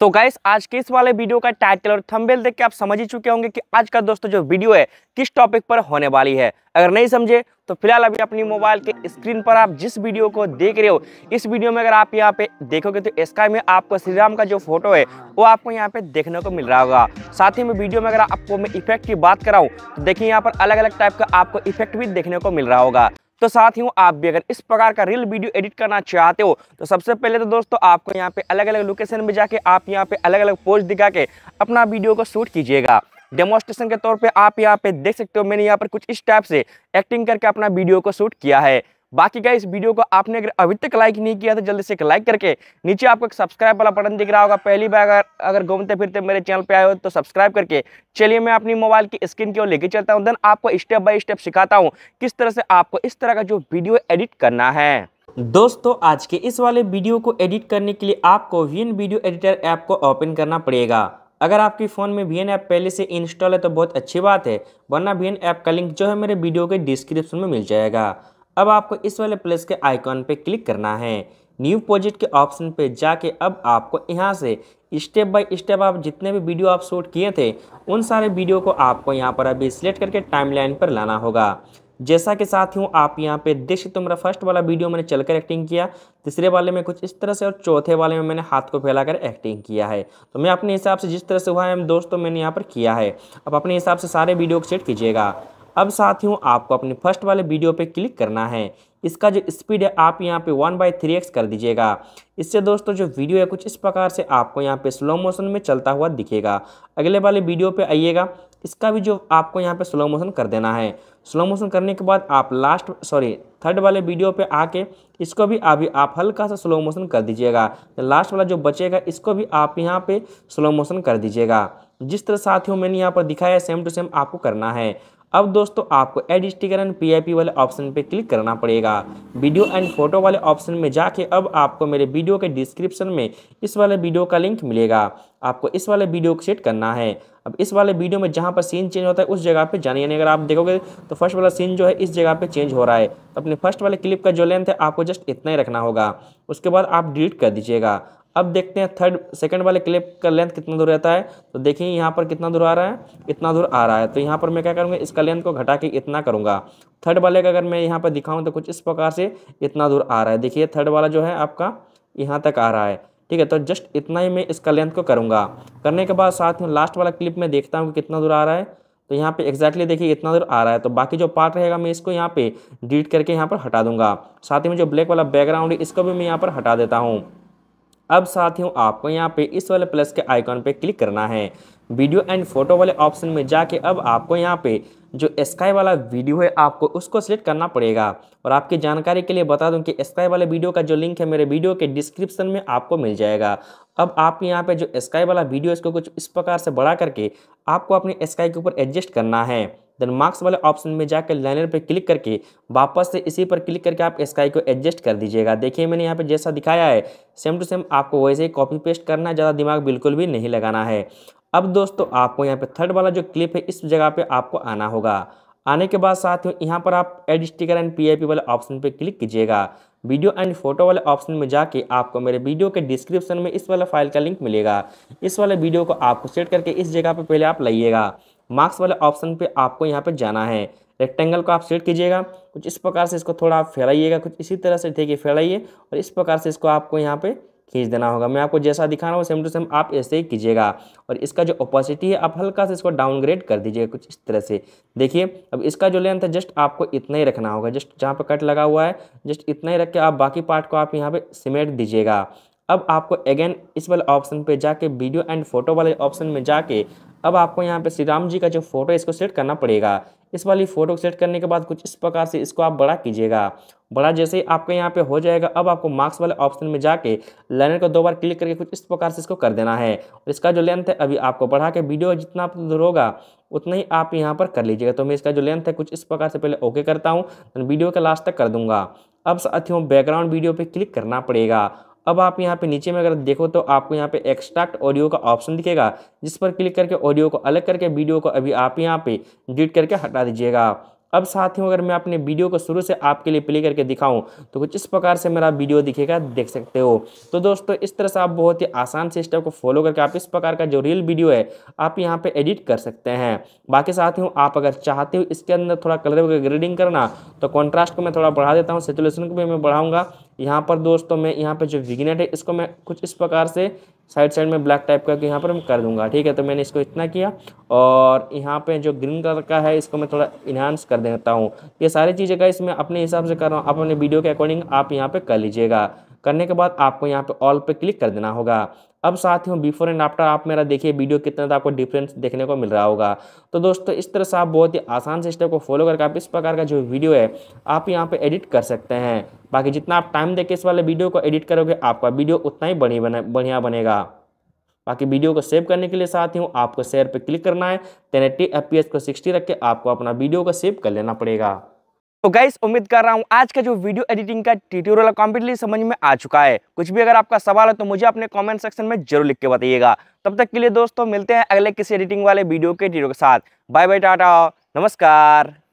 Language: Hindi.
तो गाइस आज के इस वाले वीडियो का टाइटल और थंबनेल देख के आप समझ ही चुके होंगे कि आज का दोस्तों जो वीडियो है किस टॉपिक पर होने वाली है अगर नहीं समझे तो फिलहाल अभी अपनी मोबाइल के स्क्रीन पर आप जिस वीडियो को देख रहे हो इस वीडियो में अगर आप यहाँ पे देखोगे तो स्काई में आपको श्रीराम का जो फोटो है वो आपको यहाँ पे देखने को मिल रहा होगा साथ ही में वीडियो में अगर आपको मैं इफेक्ट की बात कराऊँ तो देखिए यहाँ पर अलग अलग टाइप का आपको इफेक्ट भी देखने को मिल रहा होगा तो साथ ही आप भी अगर इस प्रकार का रील वीडियो एडिट करना चाहते हो तो सबसे पहले तो दोस्तों आपको यहाँ पे अलग अलग लोकेशन में जाके आप यहाँ पे अलग अलग पोस्ट दिखा के अपना वीडियो को शूट कीजिएगा डेमोस्ट्रेशन के तौर पे आप यहाँ पे देख सकते हो मैंने यहाँ पर कुछ इस टाइप से एक्टिंग करके अपना वीडियो को शूट किया है बाकी का इस वीडियो को आपने अगर अभी तक लाइक नहीं किया तो जल्दी से एक लाइक करके नीचे आपको एक सब्सक्राइब वाला बटन दिख रहा होगा पहली बार अगर अगर घूमते फिरते मेरे चैनल पे आए हो तो सब्सक्राइब करके चलिए मैं अपनी मोबाइल की स्क्रीन की ओर लेके चलता हूँ देन आपको स्टेप बाय स्टेप सिखाता हूँ किस तरह से आपको इस तरह का जो वीडियो एडिट करना है दोस्तों आज के इस वाले वीडियो को एडिट करने के लिए आपको एन वीडियो एडिटर ऐप को ओपन करना पड़ेगा अगर आपके फ़ोन में वी ऐप पहले से इंस्टॉल है तो बहुत अच्छी बात है वरना वी ऐप का लिंक जो है मेरे वीडियो के डिस्क्रिप्शन में मिल जाएगा अब आपको इस वाले प्लस के आइकॉन पे क्लिक करना है न्यू प्रोजेक्ट के ऑप्शन पे जाके अब आपको यहाँ से स्टेप बाय स्टेप आप जितने भी वीडियो आप शूट किए थे उन सारे वीडियो को आपको यहाँ पर अभी सिलेक्ट करके टाइमलाइन पर लाना होगा जैसा कि साथ हूँ आप यहाँ पे देख सकते हो मेरा फर्स्ट वाला वीडियो मैंने चलकर एक्टिंग किया तीसरे वाले में कुछ इस तरह से और चौथे वाले में मैंने हाथ को फैलाकर एक्टिंग किया है तो मैं अपने हिसाब से जिस तरह से हुआ है दोस्तों मैंने यहाँ पर किया है अब अपने हिसाब से सारे वीडियो को सेट कीजिएगा अब साथियों आपको अपने फर्स्ट वाले वीडियो पे क्लिक करना है इसका जो स्पीड है आप यहाँ पे वन बाई थ्री एक्स कर दीजिएगा इससे दोस्तों जो वीडियो है कुछ इस प्रकार से आपको यहाँ पे स्लो मोशन में चलता हुआ दिखेगा अगले वाले वीडियो पे आइएगा इसका भी जो आपको यहाँ पे स्लो मोशन कर देना है स्लो मोशन करने के बाद आप लास्ट सॉरी थर्ड वाले वीडियो पे आके इसको भी अभी आप हल्का सा स्लो मोशन कर दीजिएगा लास्ट वाला जो बचेगा इसको भी आप यहाँ पे स्लो मोशन कर दीजिएगा जिस तरह साथियों मैंने यहाँ पर दिखाया सेम टू सेम आपको करना है अब दोस्तों आपको एड एंड पीआईपी वाले ऑप्शन पे क्लिक करना पड़ेगा वीडियो एंड फोटो वाले ऑप्शन में जाके अब आपको मेरे वीडियो के डिस्क्रिप्शन में इस वाले वीडियो का लिंक मिलेगा आपको इस वाले वीडियो को सेट करना है अब इस वाले वीडियो में जहाँ पर सीन चेंज होता है उस जगह पे जाने यानी अगर आप देखोगे तो फर्स्ट वाला सीन जो है इस जगह पे चेंज हो रहा है तो अपने फर्स्ट वाले क्लिप का जो लेंथ है आपको जस्ट इतना ही रखना होगा उसके बाद आप डिलीट कर दीजिएगा अब देखते हैं थर्ड सेकंड वाले क्लिप का लेंथ कितना दूर रहता है तो देखिए यहाँ पर कितना दूर आ रहा है इतना दूर आ रहा है तो यहाँ पर मैं क्या करूँगा इसका लेंथ को घटा के इतना करूँगा थर्ड वाले का अगर मैं यहाँ पर दिखाऊँ तो कुछ इस प्रकार से इतना दूर आ रहा है देखिए थर्ड वाला जो है आपका यहाँ तक आ रहा है ठीक है तो जस्ट इतना ही मैं इसका लेंथ को करूँगा करने के बाद साथ में लास्ट वाला क्लिप में देखता हूँ कि कितना दूर आ रहा है तो यहाँ पे एग्जैक्टली देखिए इतना दूर आ रहा है तो बाकी जो पार्ट रहेगा मैं इसको यहाँ पे डिलीट करके यहाँ पर हटा दूंगा साथ ही में जो ब्लैक वाला बैकग्राउंड है इसको भी मैं यहाँ पर हटा देता हूँ अब साथियों आपको यहाँ पे इस वाले प्लस के आइकॉन पे क्लिक करना है वीडियो एंड फोटो वाले ऑप्शन में जाके अब आपको यहाँ पे जो स्काई वाला वीडियो है आपको उसको सिलेक्ट करना पड़ेगा और आपकी जानकारी के लिए बता दूं कि स्काई वाले वीडियो का जो लिंक है मेरे वीडियो के डिस्क्रिप्शन में आपको मिल जाएगा अब आप यहाँ पे जो स्काई वाला वीडियो इसको कुछ इस प्रकार से बढ़ा करके आपको अपने स्काई के ऊपर एडजस्ट करना है देन मार्क्स वाले ऑप्शन में जाकर लाइनर पर क्लिक करके वापस से इसी पर क्लिक करके आप स्काई को एडजस्ट कर दीजिएगा देखिए मैंने यहाँ पे जैसा दिखाया है सेम टू सेम आपको वैसे ही कॉपी पेस्ट करना ज़्यादा दिमाग बिल्कुल भी नहीं लगाना है अब दोस्तों आपको यहाँ पे थर्ड वाला जो क्लिप है इस जगह पे आपको आना होगा आने के बाद साथ में यहाँ पर आप एड स्टिकर एंड पी वाले ऑप्शन पे क्लिक कीजिएगा वीडियो एंड फोटो वाले ऑप्शन में जाके आपको मेरे वीडियो के डिस्क्रिप्शन में इस वाला फाइल का लिंक मिलेगा इस वाले वीडियो को आपको सेट करके इस जगह पे पहले आप लाइएगा मार्क्स वाले ऑप्शन पे आपको यहाँ पे जाना है रेक्टेंगल को आप सेट कीजिएगा कुछ इस प्रकार से इसको थोड़ा आप फैलाइएगा कुछ इसी तरह से देखिए फैलाइए और इस प्रकार से इसको आपको यहाँ पे खींच देना होगा मैं आपको जैसा दिखा रहा हूँ सेम टू सेम आप ऐसे ही कीजिएगा और इसका जो ओपोसिटी है आप हल्का से इसको डाउनग्रेड कर दीजिएगा कुछ इस तरह से देखिए अब इसका जो लेंथ है जस्ट आपको इतना ही रखना होगा जस्ट जहाँ पर कट लगा हुआ है जस्ट इतना ही रख के आप बाकी पार्ट को आप यहाँ पर सीमेंट दीजिएगा अब आपको अगेन इस वाले ऑप्शन पे जाके वीडियो एंड फोटो वाले ऑप्शन में जाके अब आपको यहाँ पे श्री राम जी का जो फोटो है इसको सेट करना पड़ेगा इस वाली फोटो को सेट करने के बाद कुछ इस प्रकार से इसको आप बड़ा कीजिएगा बड़ा जैसे ही आपके यहाँ पे हो जाएगा अब आपको मार्क्स वाले ऑप्शन में जाके लाइनर को दो बार क्लिक करके कुछ इस प्रकार से इसको कर देना है और इसका जो लेंथ है अभी आपको बढ़ा के वीडियो जितना दूर होगा उतना ही आप यहाँ पर कर लीजिएगा तो मैं इसका जो लेंथ है कुछ इस प्रकार से पहले ओके करता हूँ वीडियो का लास्ट तक कर दूंगा अब साथियों बैकग्राउंड वीडियो पर क्लिक करना पड़ेगा अब आप यहाँ पे नीचे में अगर देखो तो आपको यहाँ पे एक्सट्रैक्ट ऑडियो का ऑप्शन दिखेगा जिस पर क्लिक करके ऑडियो को अलग करके वीडियो को अभी आप यहाँ पे डिलीट करके हटा दीजिएगा अब साथियों अगर मैं अपने वीडियो को शुरू से आपके लिए प्ले करके दिखाऊं तो कुछ इस प्रकार से मेरा वीडियो दिखेगा देख सकते हो तो दोस्तों इस तरह से आप बहुत ही आसान से स्टेप को फॉलो करके आप इस प्रकार का जो रियल वीडियो है आप यहाँ पे एडिट कर सकते हैं बाकी साथियों आप अगर चाहते हो इसके अंदर थोड़ा कलर ग्रेडिंग करना तो कॉन्ट्रास्ट को मैं थोड़ा बढ़ा देता हूँ सेचुलेशन को भी मैं बढ़ाऊँगा यहाँ पर दोस्तों मैं यहाँ पे जो विगनेट है इसको मैं कुछ इस प्रकार से साइड साइड में ब्लैक टाइप करके यहाँ पर मैं कर दूंगा ठीक है तो मैंने इसको इतना किया और यहाँ पे जो ग्रीन कलर का है इसको मैं थोड़ा इन्हांस कर देता हूँ ये सारी चीज़ें का इसमें अपने हिसाब से कर रहा हूँ अपने वीडियो के अकॉर्डिंग आप यहाँ पर कर लीजिएगा करने के बाद आपको यहाँ पे ऑल पे क्लिक कर देना होगा अब साथ ही बिफोर एंड आफ्टर आप मेरा देखिए वीडियो कितना तो आपको डिफरेंस देखने को मिल रहा होगा तो दोस्तों इस तरह से आप बहुत ही आसान से स्टेप को फॉलो करके आप इस प्रकार का जो वीडियो है आप यहाँ पे एडिट कर सकते हैं बाकी जितना आप टाइम देके इस वाले वीडियो को एडिट करोगे आपका वीडियो उतना ही बढ़िया बने बढ़िया बनेगा बाकी वीडियो को सेव करने के लिए साथ ही आपको शेयर पर क्लिक करना है पी एस को सिक्सटी रख के आपको अपना वीडियो को सेव कर लेना पड़ेगा तो गैस उम्मीद कर रहा हूँ आज का जो वीडियो एडिटिंग का ट्यूटोरियल कॉम्प्लीटली समझ में आ चुका है कुछ भी अगर आपका सवाल है तो मुझे अपने कमेंट सेक्शन में जरूर लिख के बताइएगा तब तक के लिए दोस्तों मिलते हैं अगले किसी एडिटिंग वाले वीडियो के ट्यूटोरियल के साथ बाय बाय टाटा नमस्कार